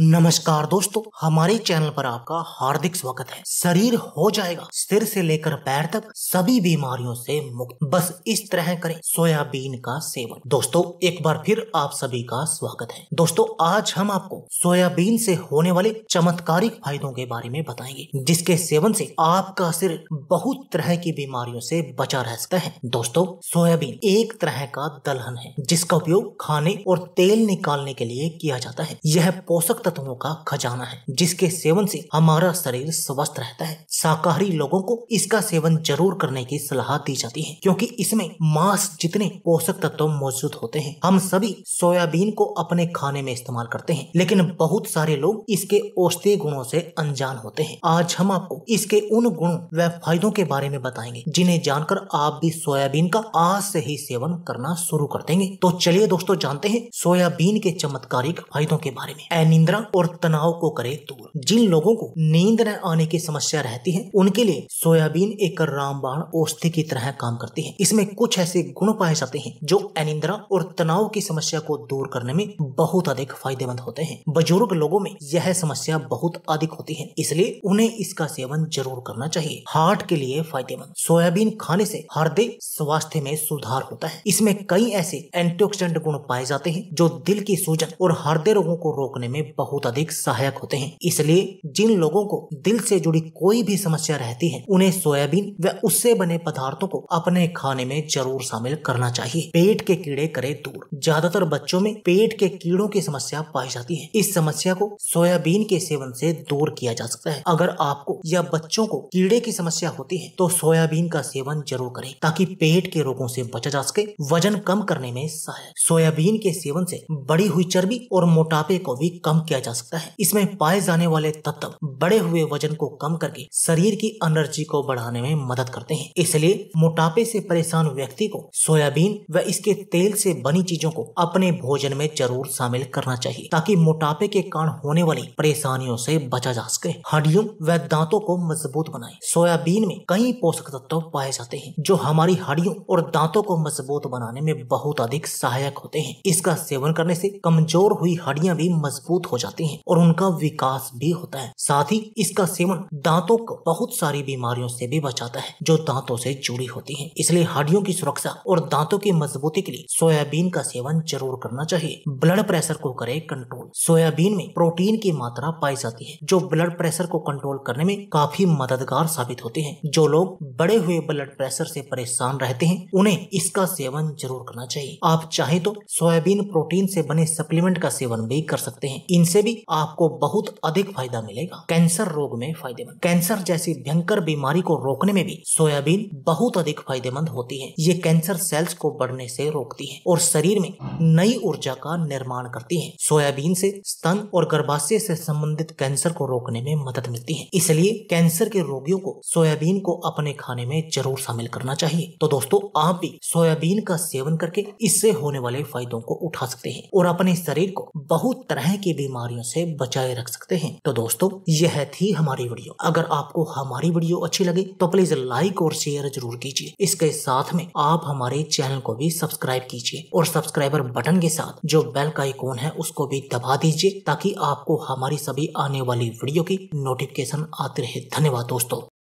नमस्कार दोस्तों हमारे चैनल पर आपका हार्दिक स्वागत है शरीर हो जाएगा सिर से लेकर पैर तक सभी बीमारियों से मुक्त बस इस तरह करें सोयाबीन का सेवन दोस्तों एक बार फिर आप सभी का स्वागत है दोस्तों आज हम आपको सोयाबीन से होने वाले चमत्कारिक फायदों के बारे में बताएंगे जिसके सेवन से आपका सिर बहुत तरह की बीमारियों से बचा रह सकता है दोस्तों सोयाबीन एक तरह का दलहन है जिसका उपयोग खाने और तेल निकालने के लिए किया जाता है यह पोषक तत्वों का खजाना है जिसके सेवन से हमारा शरीर स्वस्थ रहता है शाकाहारी लोगों को इसका सेवन जरूर करने की सलाह दी जाती है क्योंकि इसमें मांस जितने पोषक तत्व मौजूद होते हैं हम सभी सोयाबीन को अपने खाने में इस्तेमाल करते हैं लेकिन बहुत सारे लोग इसके औषधीय गुणों से अनजान होते हैं आज हम आपको इसके उन गुणों व फायदों के बारे में बताएंगे जिन्हें जानकर आप भी सोयाबीन का आज से ही सेवन करना शुरू कर देंगे तो चलिए दोस्तों जानते हैं सोयाबीन के चमत्कारिक फायदों के बारे में अनिंद्रा निद्रा और तनाव को करे दूर जिन लोगों को नींद न आने की समस्या रहती है उनके लिए सोयाबीन एक रामबाण औषधि की तरह काम करती है इसमें कुछ ऐसे गुण पाए जाते हैं जो अनिंद्रा और तनाव की समस्या को दूर करने में बहुत अधिक फायदेमंद होते हैं बुजुर्ग लोगों में यह समस्या बहुत अधिक होती है इसलिए उन्हें इसका सेवन जरूर करना चाहिए हार्ट के लिए फायदेमंद सोयाबीन खाने से हृदय स्वास्थ्य में सुधार होता है इसमें कई ऐसे एंटीऑक्सीडेंट गुण पाए जाते हैं जो दिल की सूजन और हृदय रोगों को रोकने में बहुत बहुत अधिक सहायक होते हैं इसलिए जिन लोगों को दिल से जुड़ी कोई भी समस्या रहती है उन्हें सोयाबीन व उससे बने पदार्थों को अपने खाने में जरूर शामिल करना चाहिए पेट के कीड़े करे दूर ज्यादातर बच्चों में पेट के कीड़ों की समस्या पाई जाती है इस समस्या को सोयाबीन के सेवन से दूर किया जा सकता है अगर आपको या बच्चों को कीड़े की समस्या होती है तो सोयाबीन का सेवन जरूर करें ताकि पेट के रोगों से बचा जा सके वजन कम करने में सहायक सोयाबीन के सेवन से बड़ी हुई चर्बी और मोटापे को भी कम किया किया जा सकता है इसमें पाए जाने वाले तत्व बड़े हुए वजन को कम करके शरीर की एनर्जी को बढ़ाने में मदद करते हैं इसलिए मोटापे से परेशान व्यक्ति को सोयाबीन व इसके तेल से बनी चीजों को अपने भोजन में जरूर शामिल करना चाहिए ताकि मोटापे के कारण होने वाली परेशानियों से बचा जा सके हड्डियों व दांतों को मजबूत बनाए सोयाबीन में कई पोषक तत्व पाए जाते हैं जो हमारी हड्डियों और दांतों को मजबूत बनाने में बहुत अधिक सहायक होते हैं इसका सेवन करने से कमजोर हुई हड्डियां भी मजबूत हो जाती जाती हैं और उनका विकास भी होता है साथ ही इसका सेवन दांतों को बहुत सारी बीमारियों से भी बचाता है जो दांतों से जुड़ी होती है इसलिए हड्डियों की सुरक्षा और दांतों की मजबूती के लिए सोयाबीन का सेवन जरूर करना चाहिए ब्लड प्रेशर को करे कंट्रोल सोयाबीन में प्रोटीन की मात्रा पाई जाती है जो ब्लड प्रेशर को कंट्रोल करने में काफी मददगार साबित होते हैं जो लोग बड़े हुए ब्लड प्रेशर से परेशान रहते हैं उन्हें इसका सेवन जरूर करना चाहिए आप चाहे तो सोयाबीन प्रोटीन से बने सप्लीमेंट का सेवन भी कर सकते हैं इन इनसे भी आपको बहुत अधिक फायदा मिलेगा कैंसर रोग में फायदेमंद कैंसर जैसी भयंकर बीमारी को रोकने में भी सोयाबीन बहुत अधिक फायदेमंद होती है ये कैंसर सेल्स को बढ़ने से रोकती है और शरीर में नई ऊर्जा का निर्माण करती है सोयाबीन से स्तन और गर्भाशय से संबंधित कैंसर को रोकने में मदद मिलती है इसलिए कैंसर के रोगियों को सोयाबीन को अपने खाने में जरूर शामिल करना चाहिए तो दोस्तों आप भी सोयाबीन का सेवन करके इससे होने वाले फायदों को उठा सकते हैं और अपने शरीर को बहुत तरह की बीमारी बीमारियों से बचाए रख सकते हैं तो दोस्तों यह थी हमारी वीडियो अगर आपको हमारी वीडियो अच्छी लगे तो प्लीज लाइक और शेयर जरूर कीजिए इसके साथ में आप हमारे चैनल को भी सब्सक्राइब कीजिए और सब्सक्राइबर बटन के साथ जो बेल का आइकॉन है उसको भी दबा दीजिए ताकि आपको हमारी सभी आने वाली वीडियो की नोटिफिकेशन आती रहे धन्यवाद दोस्तों